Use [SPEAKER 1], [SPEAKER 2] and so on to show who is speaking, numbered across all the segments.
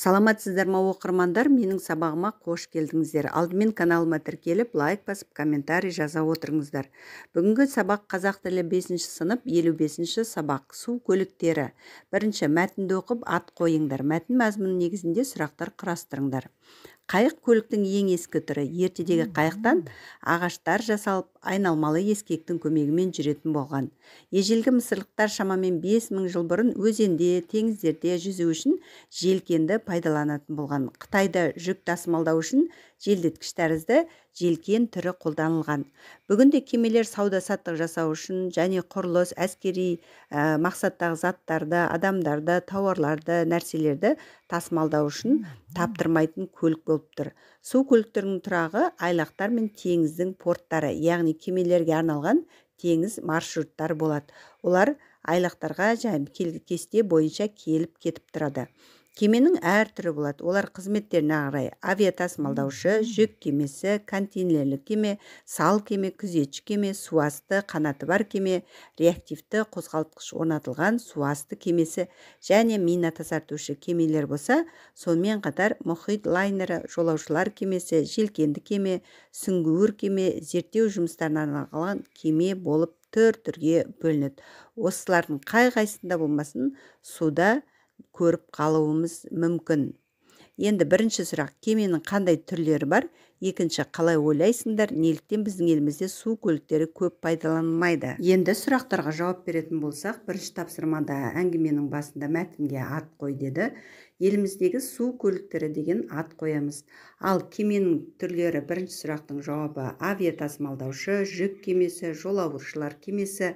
[SPEAKER 1] саламатсыздар ма оқырмандар менің сабағыма қош келдіңіздер алдымен каналыма тіркеліп лайк басып комментарий жаза отырыңыздар бүгінгі сабақ қазақ тілі 5 сынып 55 сабақ су көліктері бірінші мәтінді оқып ат қойыңдар мәтін мазмұны негізінде сұрақтар құрастырыңдар қайық көліктің ең ескі түрі ертедегі қайықтан ағаштар жасалып айналмалы ескектің көмегімен жүретін болған ежелгі мысырлықтар шамамен 5000 жыл бұрын өзенде теңіздерде жүзу үшін желкенді пайдаланатын болған қытайда жүк тасымалдау үшін желдеткіш тәрізді желкен түрі қолданылған бүгінде кемелер сауда саттық жасау үшін және құрылыс әскери ә, мақсаттағы заттарды адамдарды тауарларды нәрселерді тасымалдау үшін таптырмайтын көлік болып тұр су көліктерінің тұрағы айлақтар мен теңіздің порттары яғни кемелерге арналған теңіз маршруттар болады олар айлақтарға және кесте бойынша келіп кетіп тұрады кеменің әр түрі болады олар қызметтеріне қарай авиатасымалдаушы жүк кемесі контейнерлік кеме сал кеме күзетші кеме суасты қанаты бар кеме реактивті қозғалтқыш орнатылған суасты кемесі және мина тазартушы кемелер болса сонымен қатар мұхит лайнері жолаушылар кемесі желкенді кеме сүңгуір кеме зерттеу жұмыстарына арналған кеме болып түр түрге бөлінеді осылардың қай қайсысында болмасын суда көріп қалуымыз мүмкін енді бірінші сұрақ кеменің қандай түрлері бар екінші қалай ойлайсыңдар неліктен біздің елімізде су көліктері көп пайдаланылмайды енді сұрақтарға жауап беретін болсақ бірінші тапсырмада әңгіменің басында мәтінге ат қой деді еліміздегі су көліктері деген ат қоямыз ал кеменің түрлері бірінші сұрақтың жауабы авиатасымалдаушы жүк кемесі жолаушылар кемесі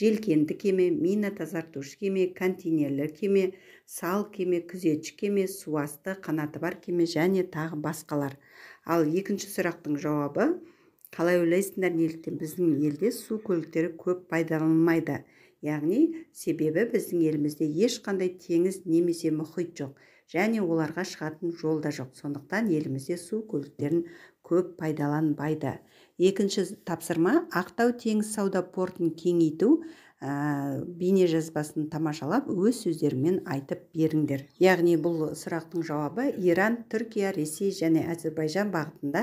[SPEAKER 1] желкенді кеме мина тазартушы кеме контейнерлі кеме сал кеме күзетші кеме суасты қанаты бар кеме және тағы басқалар ал екінші сұрақтың жауабы қалай ойлайсыңдар неліктен біздің елде су көліктері көп пайдаланылмайды яғни себебі біздің елімізде ешқандай теңіз немесе мұхит жоқ және оларға шығатын жол да жоқ сондықтан елімізде су көліктерін көп пайдаланбайды екінші тапсырма ақтау теңіз сауда портын кеңейту ә, э, бейнежазбасын тамашалап өз сөздерімен айтып беріңдер яғни бұл сұрақтың жауабы иран түркия ресей және әзірбайжан бағытында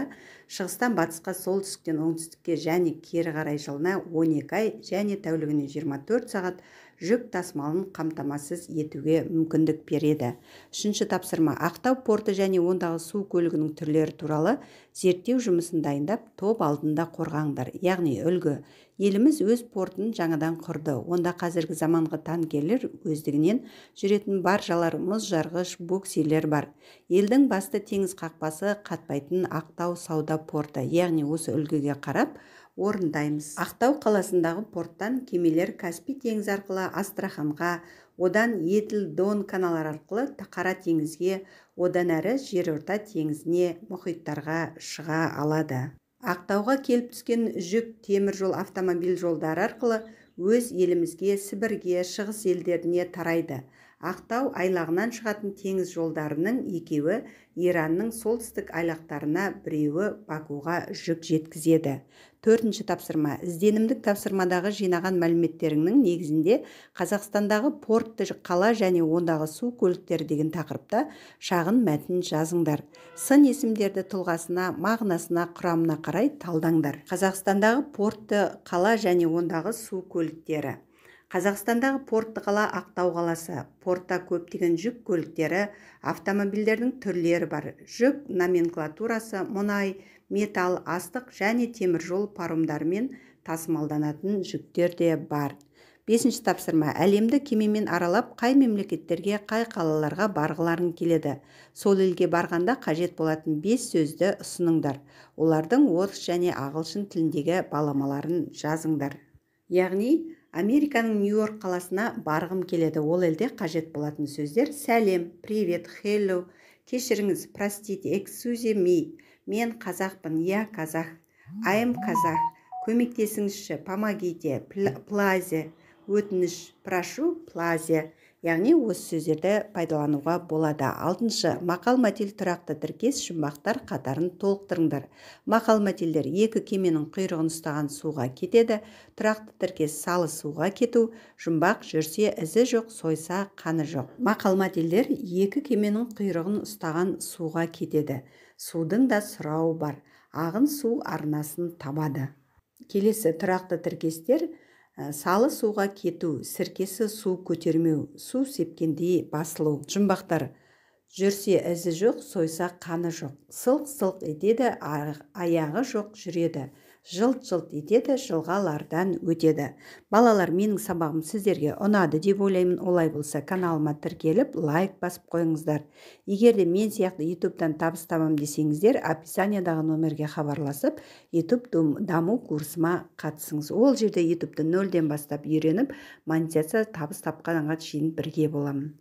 [SPEAKER 1] шығыстан батысқа солтүстіктен оңтүстікке және кері қарай жылына 12 ай және тәулігіне 24 сағат жүк тасымалын қамтамасыз етуге мүмкіндік береді үшінші тапсырма ақтау порты және ондағы су көлігінің түрлері туралы зерттеу жұмысын дайындап топ алдында қорғаңдар яғни үлгі еліміз өз портын жаңадан құрды онда қазіргі заманғы танкерлер өздігінен жүретін баржалар мұз жарғыш буксилер бар елдің басты теңіз қақпасы қатпайтын ақтау сауда порты яғни осы үлгіге қарап орындаймыз ақтау қаласындағы порттан кемелер каспий теңізі арқылы астраханға одан еділ дон каналы арқылы қара теңізге одан әрі жерорта теңізіне мұхиттарға шыға алады ақтауға келіп түскен жүк темір жол автомобиль жолдары арқылы өз елімізге сібірге шығыс елдеріне тарайды ақтау айлағынан шығатын теңіз жолдарының екеуі иранның солтүстік айлақтарына біреуі бакуға жүк жеткізеді төртінші тапсырма ізденімдік тапсырмадағы жинаған мәліметтеріңнің негізінде қазақстандағы портты қала және ондағы су көліктері деген тақырыпта шағын мәтін жазыңдар сын есімдерді тұлғасына мағынасына құрамына қарай талдаңдар қазақстандағы портты қала және ондағы су көліктері қазақстандағы портты қала ақтау қаласы портта көптеген жүк көліктері автомобильдердің түрлері бар жүк номенклатурасы мұнай металл астық және теміржол паромдарымен тасымалданатын жүктер де бар бесінші тапсырма әлемді кемемен аралап қай мемлекеттерге қай қалаларға барғыларың келеді сол елге барғанда қажет болатын бес сөзді ұсыныңдар олардың орыс және ағылшын тіліндегі баламаларын жазыңдар яғни американың нью йорк қаласына барғым келеді ол елде қажет болатын сөздер сәлем привет хелло кешіріңіз простите эксюзи ми мен қазақпын я қазақ айым қазақ көмектесіңізші помогите плазе өтініш прошу плазе яғни осы сөздерді пайдалануға болады алтыншы мақал мәтел тұрақты тіркес жұмбақтар қатарын толықтырыңдар мақал мәтелдер екі кеменің құйрығын ұстаған суға кетеді тұрақты тіркес салы суға кету жұмбақ жүрсе ізі жоқ сойса қаны жоқ мақал мәтелдер екі кеменің құйрығын ұстаған суға кетеді судың да сұрауы бар ағын су арнасын табады келесі тұрақты тіркестер Ә, салы суға кету сіркесі су көтермеу су сепкендей басылу жұмбақтар жүрсе ізі жоқ сойса қаны жоқ сылқ сылқ етеді аяғы жоқ жүреді жылт жылт етеді жылғалардан өтеді балалар менің сабағым сіздерге ұнады деп ойлаймын олай болса каналыма тіркеліп лайк басып қойыңыздар егер де мен сияқты ютубтан табыс табам десеңіздер описаниядағы номерге хабарласып ютуб даму курсыма қатысыңыз ол жерде ютубты нөлден бастап үйреніп монетизация табыс тапқанға шейін бірге боламын